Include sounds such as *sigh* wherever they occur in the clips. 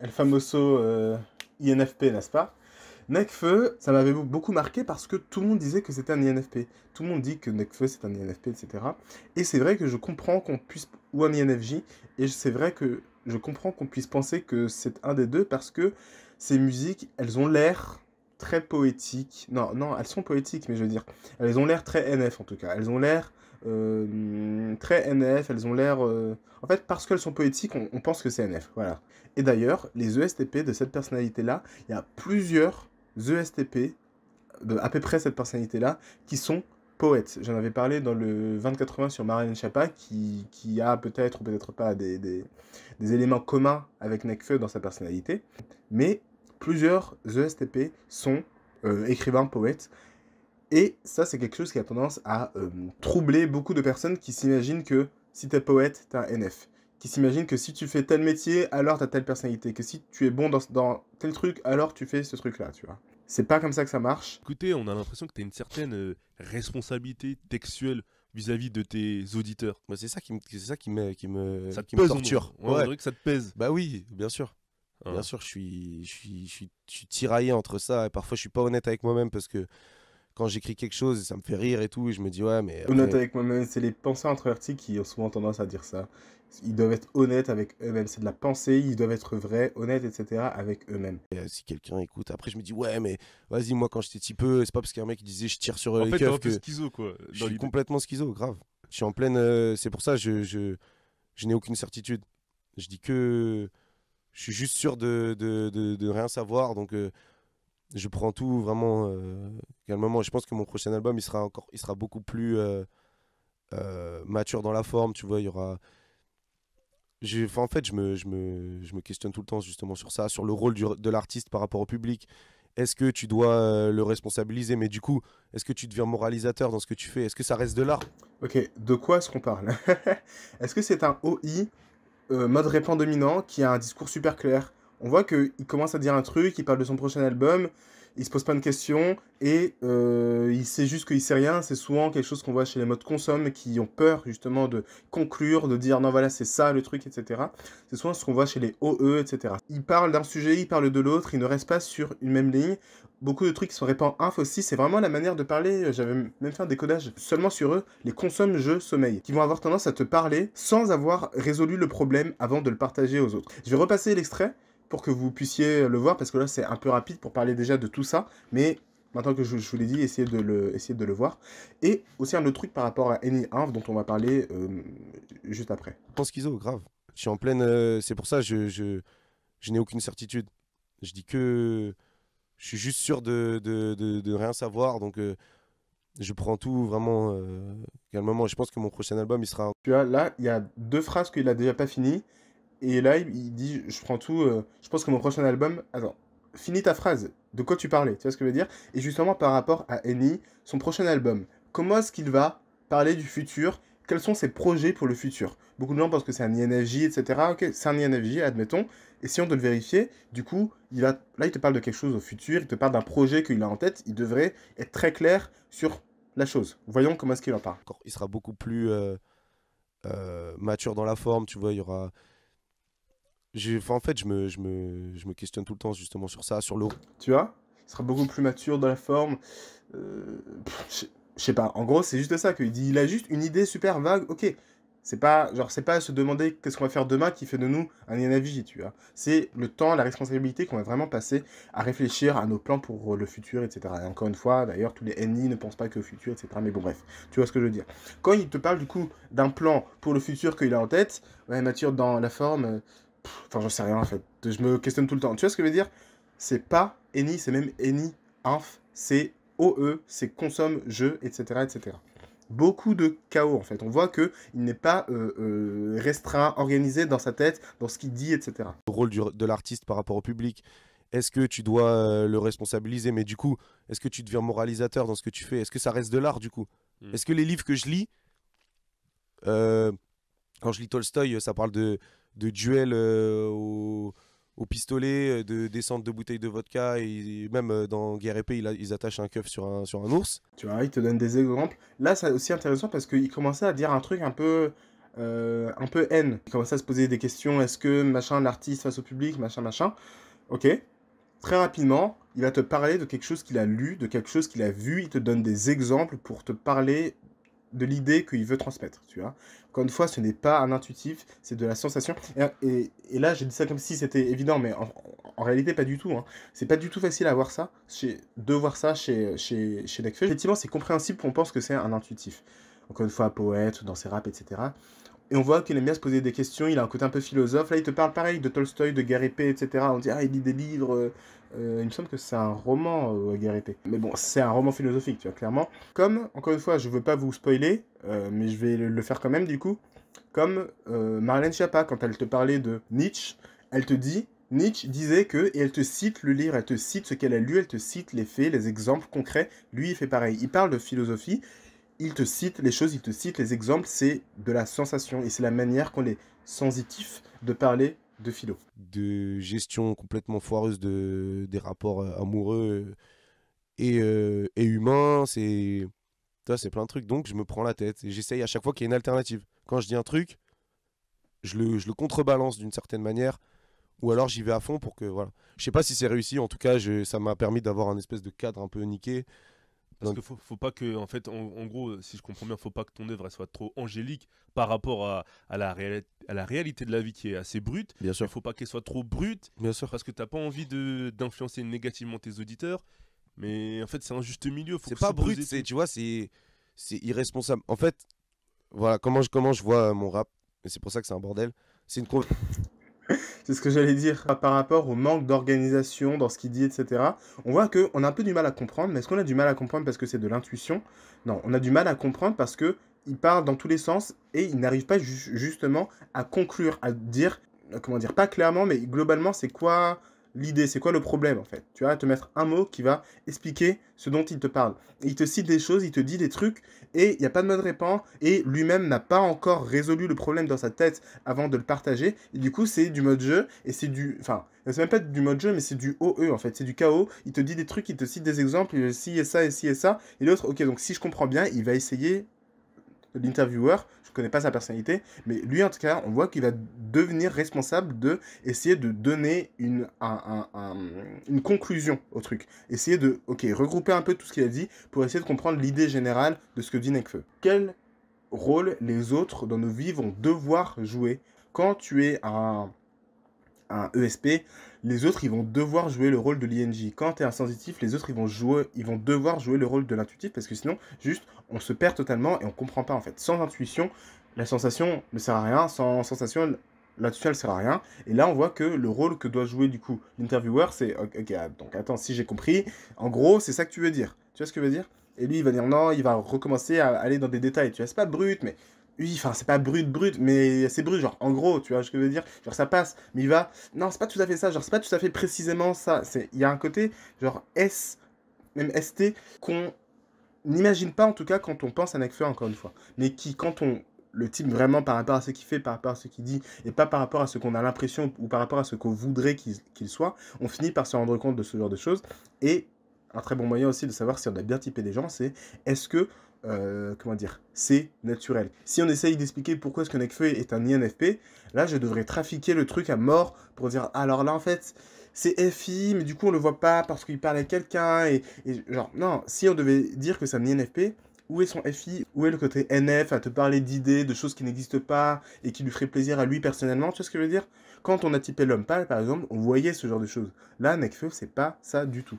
El Famoso euh, INFP, n'est-ce pas Necfeu, ça m'avait beaucoup marqué parce que tout le monde disait que c'était un INFP. Tout le monde dit que Necfeu c'est un INFP, etc. Et c'est vrai que je comprends qu'on puisse. ou un INFJ, et c'est vrai que je comprends qu'on puisse penser que c'est un des deux parce que ces musiques, elles ont l'air très poétiques. Non, non, elles sont poétiques, mais je veux dire, elles ont l'air très NF en tout cas. Elles ont l'air euh, très NF, elles ont l'air... Euh, en fait, parce qu'elles sont poétiques, on, pense que c'est NF, voilà. Et d'ailleurs, les ESTP de cette personnalité-là, il y a plusieurs ESTP à peu près cette personnalité-là qui sont poètes. J'en avais parlé dans le 20-80 sur Marianne Chapa, qui, a peut-être ou peut-être pas des, des éléments communs avec Nekfeu dans sa personnalité, mais plusieurs ESTP sont euh, écrivains, poètes. Et ça, c'est quelque chose qui a tendance à euh, troubler beaucoup de personnes qui s'imaginent que si t'es poète, t'es un NF. Qui s'imaginent que si tu fais tel métier, alors t'as telle personnalité. Que si tu es bon dans, tel truc, alors tu fais ce truc-là, tu vois. C'est pas comme ça que ça marche. Écoutez, on a l'impression que t'as une certaine euh, responsabilité textuelle vis-à-vis de tes auditeurs. Moi c'est ça qui me, c'est ça qui me, qui me, ça qui me Ouais. On dirait que ça te pèse. Bah oui, bien sûr. Hein. Bien sûr, je suis, je suis, je, suis, tiraillé entre ça. Et parfois, je suis pas honnête avec moi-même parce que quand j'écris quelque chose, ça me fait rire et tout. Et je me dis, ouais, mais. Honnête avec moi-même, c'est les penseurs introvertis qui ont souvent tendance à dire ça. Ils doivent être honnêtes avec eux-mêmes. C'est de la pensée, ils doivent être vrais, honnêtes, etc. avec eux-mêmes. Et, euh, si quelqu'un écoute, après, je me dis, ouais, mais vas-y, moi, quand j'étais petit peu, c'est pas parce qu'il y a un mec qui disait, je tire sur en les fait, un peu schizo, quoi. je suis complètement schizo, grave. Je suis en pleine. Euh, c'est pour ça, je, je, je n'ai aucune certitude. Je dis que je suis juste sûr de, de, de, rien savoir. Donc, euh, je prends tout vraiment euh, calmement. Je pense que mon prochain album, il sera, encore, il sera beaucoup plus euh, mature dans la forme. Tu vois, il y aura. en fait, je me, je, me, je me, questionne tout le temps justement sur ça, sur le rôle de l'artiste par rapport au public. Est-ce que tu dois le responsabiliser Mais du coup, est-ce que tu deviens moralisateur dans ce que tu fais Est-ce que ça reste de l'art Ok, de quoi est-ce qu'on parle *laughs* Est-ce que c'est un OI euh, mode répand dominant, qui a un discours super clair. On voit qu'il commence à dire un truc, il parle de son prochain album, il se pose pas de questions et euh, il sait juste qu'il sait rien. C'est souvent quelque chose qu'on voit chez les modes consomme qui ont peur justement de conclure, de dire non voilà c'est ça le truc, etc. C'est souvent ce qu'on voit chez les OE, etc. Ils parlent d'un sujet, ils parlent de l'autre, ils ne restent pas sur une même ligne. Beaucoup de trucs qui sont répandus Info aussi, c'est vraiment la manière de parler. J'avais même fait un décodage seulement sur eux, les consommes, jeux, sommeil, qui vont avoir tendance à te parler sans avoir résolu le problème avant de le partager aux autres. Je vais repasser l'extrait pour que vous puissiez le voir, parce que là c'est un peu rapide pour parler déjà de tout ça, mais maintenant que je, vous l'ai dit, essayez de, le, de le voir. Et aussi un autre truc par rapport à Any Inf, dont on va parler euh, juste après. Je pense qu'ils ont grave. Je suis en pleine. Euh, c'est pour ça je, je, n'ai aucune certitude. Je dis que je suis juste sûr de, de, rien savoir, donc euh, je prends tout vraiment calmement. Je pense que mon prochain album il sera. Tu vois, là, il y a deux phrases qu'il a déjà pas fini. Et là, il dit Je prends tout, euh, je pense que mon prochain album. Attends, finis ta phrase. De quoi tu parlais Tu vois ce que je veux dire Et justement, par rapport à Eni son prochain album, comment est-ce qu'il va parler du futur Quels sont ses projets pour le futur Beaucoup de gens pensent que c'est un INFJ, etc. Ok, c'est un INFJ, admettons. Essayons de le vérifier. Du coup, il va... là, il te parle de quelque chose au futur, il te parle d'un projet qu'il a en tête. Il devrait être très clair sur la chose. Voyons comment est-ce qu'il en parle. Il sera beaucoup plus euh, euh, mature dans la forme, tu vois, il y aura en fait, je me, je, me, je me questionne tout le temps justement sur ça, sur l'eau. Tu vois Il sera beaucoup plus mature dans la forme. Euh, je, sais pas. En gros, c'est juste ça qu'il dit. Il a juste une idée super vague. Ok. C'est pas, genre, c'est pas se demander qu'est-ce qu'on va faire demain qui fait de nous un Yenaviji, tu vois. C'est le temps, la responsabilité qu'on va vraiment passer à réfléchir à nos plans pour euh, le futur, etc. encore une fois, d'ailleurs, tous les ennemis ne pensent pas que au futur, etc. Mais bon, bref, tu vois ce que je veux dire. Quand il te parle, du coup, d'un plan pour le futur qu'il a en tête, mature dans la forme, euh, Enfin, j'en sais rien en fait. Je me questionne tout le temps. Tu vois ce que je veux dire C'est pas eni, c'est même eni inf, c'est OE, c'est consomme, je, etc. etc. Beaucoup de chaos en fait. On voit que il n'est pas euh, euh, restreint, organisé dans sa tête, dans ce qu'il dit, etc. Le rôle de l'artiste par rapport au public. Est-ce que tu dois euh, le responsabiliser Mais du coup, est-ce que tu deviens moralisateur dans ce que tu fais Est-ce que ça reste de l'art du coup hmm. Est-ce que les livres que je lis, quand je lis Tolstoy, ça parle de de duels euh, au, pistolet, euh, de descente de bouteilles de vodka, et même euh, dans Guerre épée, ils, attachent un keuf sur un, ours. Tu vois, il te donne des exemples. Là, c'est aussi intéressant parce qu'il commençait à dire un truc un peu. un peu haine. Il commençait à se poser des questions, est-ce que machin l'artiste face au public, machin machin. Ok. Très rapidement, il va te parler de quelque chose qu'il a lu, de quelque chose qu'il a vu, il te donne des exemples pour te parler de l'idée qu'il veut transmettre, tu vois. Encore une fois, ce n'est pas un intuitif, c'est de la sensation. Et, là, j'ai dit ça comme si c'était évident, mais en, réalité, pas du tout. Hein. C'est pas du tout facile à voir ça, de voir ça chez, chez, chez Effectivement, c'est compréhensible qu'on pense que c'est un intuitif. Encore une fois, poète, dans ses raps, etc. Et on voit qu'il aime bien se poser des questions, il a un côté un peu philosophe. Là, il te parle pareil de Tolstoï, de Garipé, etc. On dit, ah, il lit des livres. Euh, euh, il me semble que c'est un roman, euh, Mais bon, c'est un roman philosophique, tu vois, clairement. Comme, encore une fois, je ne veux pas vous spoiler, mais je vais le faire quand même, du coup. Comme Marlène Schiappa, quand elle te parlait de Nietzsche, elle te dit, Nietzsche disait que, et elle te cite le livre, elle te cite ce qu'elle a lu, elle te cite les faits, les exemples concrets. Lui, il fait pareil. Il parle de philosophie il te cite les choses, il te cite les exemples, c'est de la sensation et c'est la manière qu'on est sensitif de parler de philo. De gestion complètement foireuse de, des rapports euh, amoureux euh, et, euh, et humains, c'est plein de trucs. Donc je me prends la tête et j'essaye à chaque fois qu'il y a une alternative. Quand je dis un truc, je le, contrebalance d'une certaine manière ou alors j'y vais à fond pour que voilà. Je sais pas si c'est réussi. En tout cas, ça m'a permis d'avoir un espèce de cadre un peu niqué parce qu'il faut, faut pas que, en fait, en, gros, si je comprends bien, faut pas que ton œuvre soit trop angélique par rapport à, la, à la réalité de la vie qui est assez brute. Bien sûr. Il faut pas qu'elle soit trop brute. Bien sûr. Parce que t'as pas envie d'influencer négativement tes auditeurs. Mais en fait, c'est un juste milieu. C'est pas brut, c'est, tu vois, c'est, c'est irresponsable. En fait, voilà comment je, comment je vois mon rap. Et c'est pour ça que c'est un bordel. C'est une. C'est ce que j'allais dire par rapport au manque d'organisation dans ce qu'il dit, etc. On voit qu'on a un peu du mal à comprendre, mais est-ce qu'on a du mal à comprendre parce que c'est de l'intuition Non, on a du mal à comprendre parce que il parle dans tous les sens et il n'arrive pas justement à conclure, à dire, comment dire, pas clairement, mais globalement, c'est quoi l'idée, c'est quoi le problème en fait. Tu vas te mettre un mot qui va expliquer ce dont il te parle. il te cite des choses, il te dit des trucs, et il n'y a pas de mode répand, et lui-même n'a pas encore résolu le problème dans sa tête avant de le partager. Et du coup, c'est du mode jeu, et c'est du... Enfin, c'est même pas du mode jeu, mais c'est du OE en fait, c'est du chaos. Il te dit des trucs, il te cite des exemples, il si et ça, et si et ça, et l'autre, ok, donc si je comprends bien, il va essayer l'intervieweur, je ne connais pas sa personnalité, mais lui en tout cas, on voit qu'il va devenir responsable de essayer de donner une, une conclusion au truc. Essayer de, ok, regrouper un peu tout ce qu'il a dit pour essayer de comprendre l'idée générale de ce que dit Nekfeu. Quel rôle les autres dans nos vies vont devoir jouer quand tu es un un ESP, les autres, ils vont devoir jouer le rôle de l'ING. Quand tu es un les autres, ils vont, jouer, ils vont devoir jouer le rôle de l'intuitif, parce que sinon, juste, on se perd totalement et on comprend pas, en fait. Sans intuition, la sensation ne sert à rien. Sans sensation, l'intuition, ne sert à rien. Et là, on voit que le rôle que doit jouer, du coup, l'intervieweur, c'est, ok, ah, donc attends, si j'ai compris, en gros, c'est ça que tu veux dire. Tu vois ce que je veux dire et lui, il va dire non, il va recommencer à aller dans des détails. Tu vois, c'est pas brut, mais oui, enfin, c'est pas brut, brut, mais c'est brut, genre, en gros, tu vois ce que je veux dire Genre, ça passe, mais il va. Non, c'est pas tout à fait ça, genre, c'est pas tout à fait précisément ça. Il y a un côté, genre, S, même ST, qu'on n'imagine pas, en tout cas, quand on pense à Nekfeu, encore une fois. Mais qui, quand on le type vraiment par rapport à ce qu'il fait, par rapport à ce qu'il dit, et pas par rapport à ce qu'on a l'impression ou par rapport à ce qu'on voudrait qu'il soit, on finit par se rendre compte de ce genre de choses. Et un très bon moyen aussi de savoir si on a bien typé des gens, c'est est-ce que euh, comment dire, c'est naturel. Si on essaye d'expliquer pourquoi ce que Nekfeu est un INFP, là je devrais trafiquer le truc à mort pour dire alors là en fait c'est FI, mais du coup on le voit pas parce qu'il parle à quelqu'un et, genre non. Si on devait dire que c'est un INFP, où est son FI Où est le côté NF à te parler d'idées, de choses qui n'existent pas et qui lui ferait plaisir à lui personnellement Tu vois ce que je veux dire Quand on a typé l'homme pâle par exemple, on voyait ce genre de choses. Là Nekfeu c'est pas ça du tout.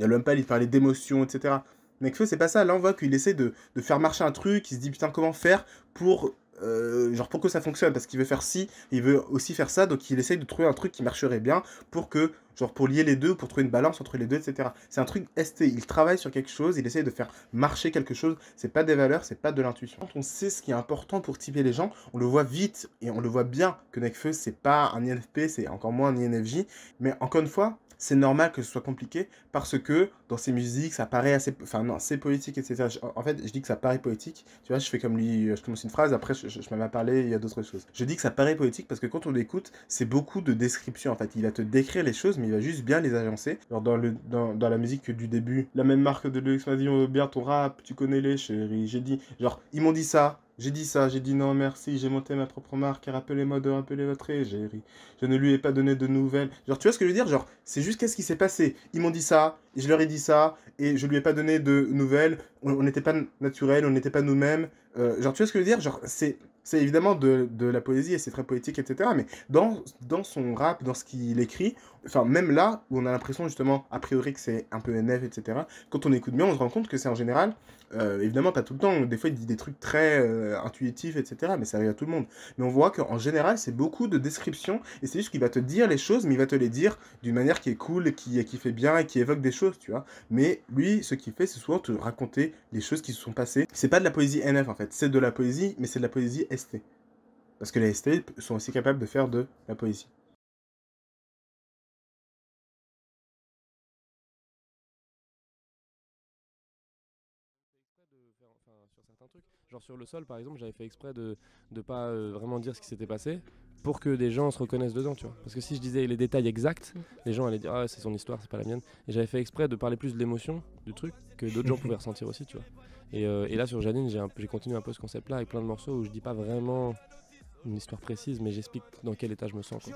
L'homme pâle il parlait d'émotions, etc. Nekfeu, c'est pas ça. Là, on voit qu'il essaie de, faire marcher un truc. Il se dit putain, comment faire pour. Euh, genre pour que ça fonctionne parce qu'il veut faire ci, il veut aussi faire ça, donc il essaie de trouver un truc qui marcherait bien pour que Genre pour lier les deux, pour trouver une balance entre les deux, etc. C'est un truc ST. Il travaille sur quelque chose, il essaye de faire marcher quelque chose. C'est pas des valeurs, c'est pas de l'intuition. Quand on sait ce qui est important pour typer les gens, on le voit vite et on le voit bien que Necfeu, c'est pas un INFP, c'est encore moins un INFJ. Mais encore une fois, c'est normal que ce soit compliqué parce que dans ses musiques, ça paraît assez. Enfin, non, c'est politique etc. en fait, je dis que ça paraît poétique. Tu vois, je fais comme lui, je commence une phrase, après, je, je, je parlé, il y a d'autres choses. Je dis que ça paraît poétique parce que quand on l'écoute, c'est beaucoup de descriptions. En fait, il va te décrire les choses, mais il va juste bien les agencer. genre dans, le, dans, la musique du début, la même marque de luxe, bien ton rap, tu connais les chéris. J'ai dit, genre, ils m'ont dit ça, j'ai dit ça, j'ai dit non merci, j'ai monté ma propre marque, rappelez-moi de rappeler votre égérie. Je ne lui ai pas donné de nouvelles. Genre, tu vois ce que je veux dire Genre, c'est juste qu'est-ce qui s'est passé. Ils m'ont dit ça, et je leur ai dit ça, et je lui ai pas donné de nouvelles. On n'était pas naturel, on n'était pas nous-mêmes. Euh, genre, tu vois ce que je veux dire Genre, c'est c'est évidemment de, la poésie et c'est très poétique, etc. Mais dans, dans son rap, dans ce qu'il écrit, enfin, même là où on a l'impression justement, a priori, que c'est un peu NF, etc., quand on écoute bien, on se rend compte que c'est en général, euh, évidemment pas tout le temps, des fois il dit des trucs très euh, intuitifs, etc., mais ça arrive à tout le monde. Mais on voit qu'en général, c'est beaucoup de descriptions et c'est juste qu'il va te dire les choses, mais il va te les dire d'une manière qui est cool, qui, qui fait bien et qui évoque des choses, tu vois. Mais lui, ce qu'il fait, c'est souvent te raconter les choses qui se sont passées. C'est pas de la poésie NF en fait, c'est de la poésie, mais c'est de la poésie ST. Parce que les ST sont aussi capables de faire de la poésie. Genre sur le sol, par exemple, j'avais fait exprès de ne pas euh, vraiment dire ce qui s'était passé pour que des gens se reconnaissent dedans, tu vois. Parce que si je disais les détails exacts, mm. les gens allaient dire ah c'est son histoire, c'est pas la mienne. Et j'avais fait exprès de parler plus de l'émotion du truc que d'autres gens *laughs* pouvaient ressentir aussi, tu vois. Et, euh, là sur Janine, j'ai continué un peu ce concept-là avec plein de morceaux où je dis pas vraiment une histoire précise, mais j'explique dans quel état je me sens.